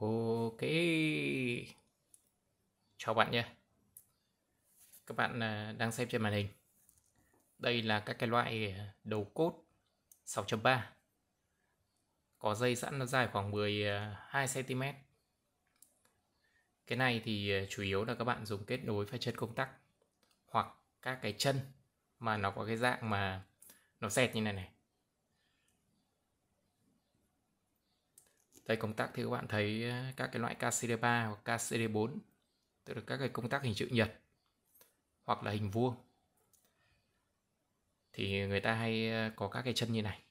ok chào bạn nhé các bạn à, đang xem trên màn hình đây là các cái loại à, đầu cốt 6.3 có dây sẵn nó dài khoảng 12 cm à, cái này thì chủ yếu là các bạn dùng kết nối phải chân công tắc hoặc các cái chân mà nó có cái dạng mà nó xẹt như này này tay công tắc thì các bạn thấy ờ, các cái loại KCD3 hoặc KCD4 tức là các cái công tác hình chữ nhật hoặc là hình vuông thì người ta hay ờ, có các cái chân như này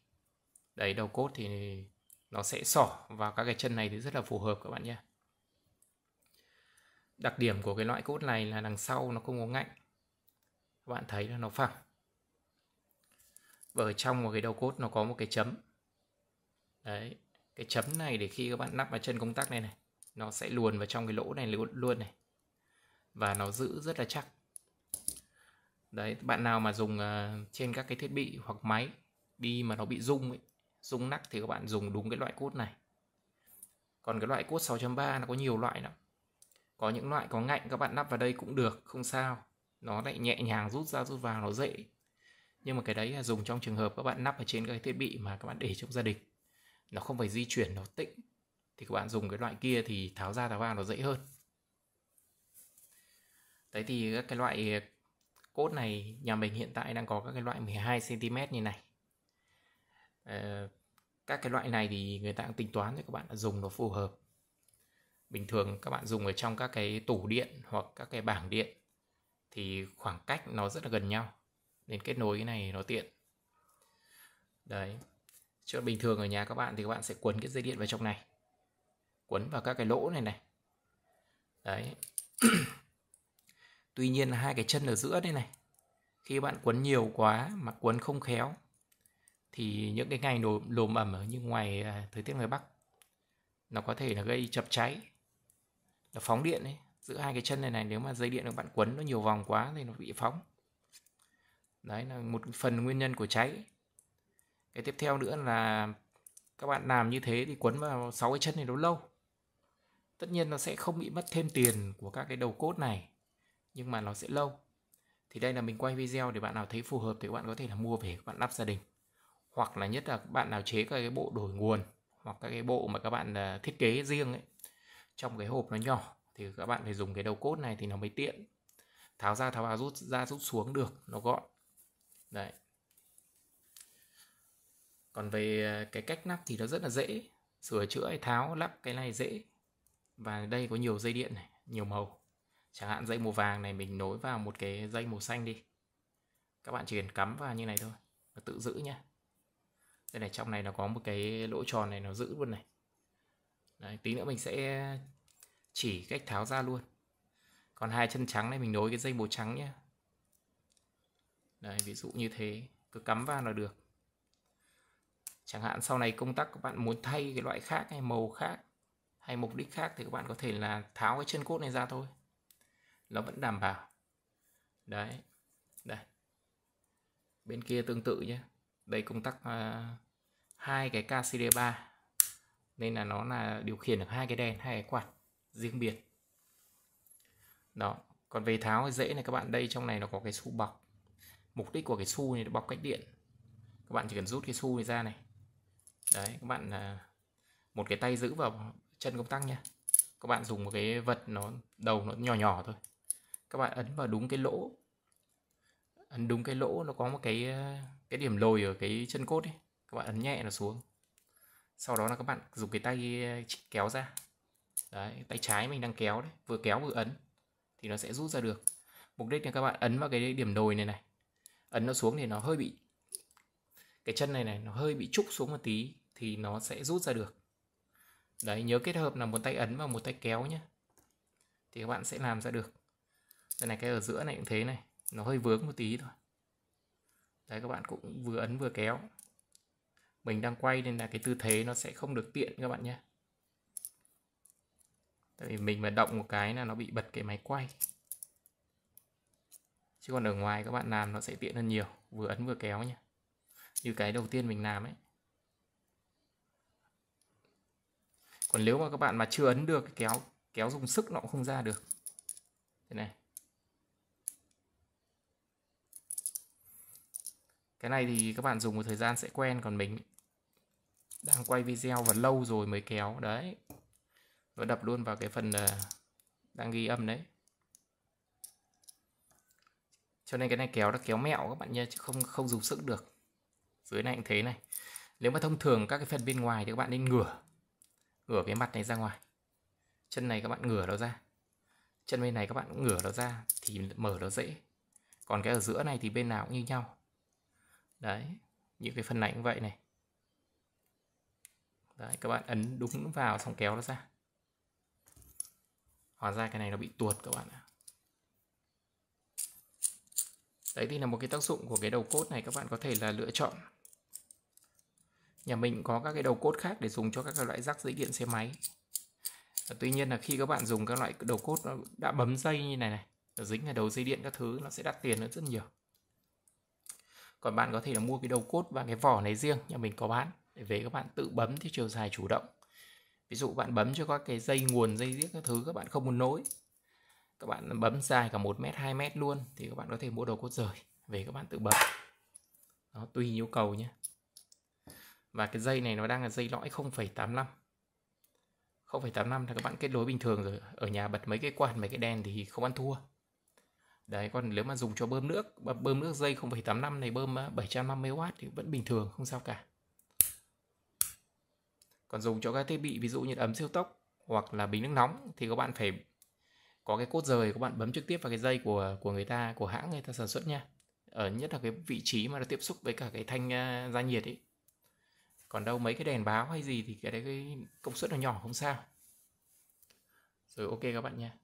đấy đầu cốt thì nó sẽ sỏ vào các cái chân này thì rất là phù hợp các bạn nhé đặc điểm của cái loại cốt này là đằng sau nó không có ngạnh các bạn thấy là nó phẳng và ở trong một cái đầu cốt nó có một cái chấm đấy cái chấm này để khi các bạn nắp vào chân công tắc này này nó sẽ luồn vào trong cái lỗ này luôn này và nó giữ rất là chắc đấy bạn nào mà dùng ờ, trên các cái thiết bị hoặc máy đi mà nó bị rung ấy, rung nắp thì các bạn dùng đúng cái loại cốt này còn cái loại cốt 6.3 nó có nhiều loại lắm có những loại có ngạnh các bạn nắp vào đây cũng được không sao nó lại nhẹ nhàng rút ra rút vào nó dễ nhưng mà cái đấy là dùng trong trường hợp các bạn nắp ở trên các cái thiết bị mà các bạn để trong gia đình nó không phải di chuyển nó tĩnh thì các bạn dùng cái loại kia thì tháo ra tháo vào nó dễ hơn đấy thì các cái loại cốt này nhà mình hiện tại đang có các cái loại 12 cm như này ờ, các cái loại này thì người ta cũng tính toán cho các bạn dùng nó phù hợp bình thường các bạn dùng ở trong các cái tủ điện hoặc các cái bảng điện thì khoảng cách nó rất là gần nhau nên kết nối cái này nó tiện đấy chứ bình thường ở nhà các bạn thì các bạn sẽ quấn cái dây điện vào trong này quấn vào các cái lỗ này này đấy tuy nhiên là hai cái chân ở giữa đây này khi bạn quấn nhiều quá mà quấn không khéo thì những cái ngày nồm, lồm ẩm ở như ngoài à, thời tiết ngoài bắc nó có thể là gây chập cháy nó phóng điện ấy giữa hai cái chân này này nếu mà dây điện được bạn quấn nó nhiều vòng quá thì nó bị phóng đấy là một phần nguyên nhân của cháy cái tiếp theo nữa là các bạn làm như thế thì quấn vào sáu cái chân này nó lâu tất nhiên nó sẽ không bị mất thêm tiền của các cái đầu cốt này nhưng mà nó sẽ lâu thì đây là mình quay video để bạn nào thấy phù hợp thì các bạn có thể là mua về các bạn lắp gia đình hoặc là nhất là các bạn nào chế các cái bộ đổi nguồn hoặc các cái bộ mà các bạn à, thiết kế riêng ấy trong cái hộp nó nhỏ thì các bạn phải dùng cái đầu cốt này thì nó mới tiện tháo ra tháo vào rút ra rút xuống được nó gọn đấy còn về ờ, cái cách nắp thì nó rất là dễ sửa chữa hay tháo lắp cái này dễ và đây có nhiều dây điện này nhiều màu chẳng hạn dây màu vàng này mình nối vào một cái dây màu xanh đi các bạn chỉ cần cắm vào như này thôi nó tự giữ nhá đây này trong này nó có một cái lỗ tròn này nó giữ luôn này Đấy, tí nữa mình sẽ chỉ cách tháo ra luôn còn hai chân trắng này mình nối cái dây màu trắng nhá đây ví dụ như thế cứ cắm vào là được chẳng hạn sau này công tắc các bạn muốn thay cái loại khác hay màu khác hay mục đích khác thì các bạn có thể là tháo cái chân cốt này ra thôi nó vẫn đảm bảo đấy đây bên kia tương tự nhé đây công tắc à, hai uh, cái KCD3 nên là nó là điều khiển được hai cái đèn hai cái quạt riêng biệt đó còn về tháo dễ này các bạn đây trong này nó có cái xu bọc mục đích của cái xu này bọc cách điện các bạn chỉ cần rút cái xu này ra này đấy các bạn à, một cái tay giữ vào chân công tắc nha các bạn dùng một cái vật nó đầu nó nhỏ nhỏ thôi các bạn ấn vào đúng cái lỗ ấn đúng cái lỗ nó có một cái à, cái điểm lồi ở cái chân cốt ấy các bạn ấn nhẹ nó xuống sau đó là các bạn dùng cái tay à, kéo ra đấy tay trái mình đang kéo đấy vừa kéo vừa ấn thì nó sẽ rút ra được mục đích là các bạn ấn vào cái điểm lồi này này ấn nó xuống thì nó hơi bị cái chân này này nó hơi bị trúc xuống một tí thì nó sẽ rút ra được đấy nhớ kết hợp là một tay ấn và một tay kéo nhé thì các bạn sẽ làm ra được đây này cái ở giữa này cũng thế này nó hơi vướng một tí thôi đấy các bạn cũng vừa ấn vừa kéo mình đang quay nên là cái tư thế nó sẽ không được tiện các bạn nhé tại vì mình mà động một cái là nó bị bật cái máy quay chứ còn ở ngoài các bạn làm nó sẽ tiện hơn nhiều vừa ấn vừa kéo nhé như cái đầu tiên mình làm ấy còn nếu mà các bạn mà chưa ấn được cái kéo kéo dùng sức nó cũng không ra được thế này cái này thì các bạn dùng một thời gian sẽ quen còn mình đang quay video và lâu rồi mới kéo đấy nó đập luôn vào cái phần ờ, đang ghi âm đấy cho nên cái này kéo nó kéo mẹo các bạn nha chứ không không dùng sức được dưới này cũng thế này nếu mà thông thường các cái phần bên ngoài thì các bạn nên ngửa ngửa cái mặt này ra ngoài chân này các bạn ngửa nó ra chân bên này các bạn cũng ngửa nó ra thì mở nó dễ còn cái ở giữa này thì bên nào cũng như nhau đấy những cái phần này cũng vậy này đấy các bạn ấn đúng vào xong kéo nó ra hóa ra cái này nó bị tuột các bạn ạ đấy thì là một cái tác dụng của cái đầu cốt này các bạn có thể là lựa chọn nhà mình có các cái đầu cốt khác để dùng cho các loại rắc dây điện xe máy tuy nhiên là khi các bạn dùng các loại đầu cốt nó đã bấm dây như này này dính vào đầu dây điện các thứ nó sẽ đắt tiền hơn rất nhiều còn bạn có thể là mua cái đầu cốt và cái vỏ này riêng nhà mình có bán để về các bạn tự bấm theo chiều dài chủ động ví dụ bạn bấm cho các cái dây nguồn dây diếc các thứ các bạn không muốn nối các bạn bấm dài cả 1 mét 2 mét luôn thì các bạn có thể mua đầu cốt rời về các bạn tự bấm nó tùy nhu cầu nhé và cái dây này nó đang là dây lõi 0,85 0,85 là các bạn kết nối bình thường rồi ở nhà bật mấy cái quạt mấy cái đèn thì không ăn thua đấy còn nếu mà dùng cho bơm nước bơm nước dây 0,85 này bơm 750W thì vẫn bình thường không sao cả còn dùng cho các thiết bị ví dụ như ấm siêu tốc hoặc là bình nước nóng thì các bạn phải có cái cốt rời các bạn bấm trực tiếp vào cái dây của của người ta của hãng người ta sản xuất nha ở nhất là cái vị trí mà nó tiếp xúc với cả cái thanh uh, gia nhiệt ấy còn đâu mấy cái đèn báo hay gì thì cái đấy cái công suất nó nhỏ không sao rồi ok các bạn nha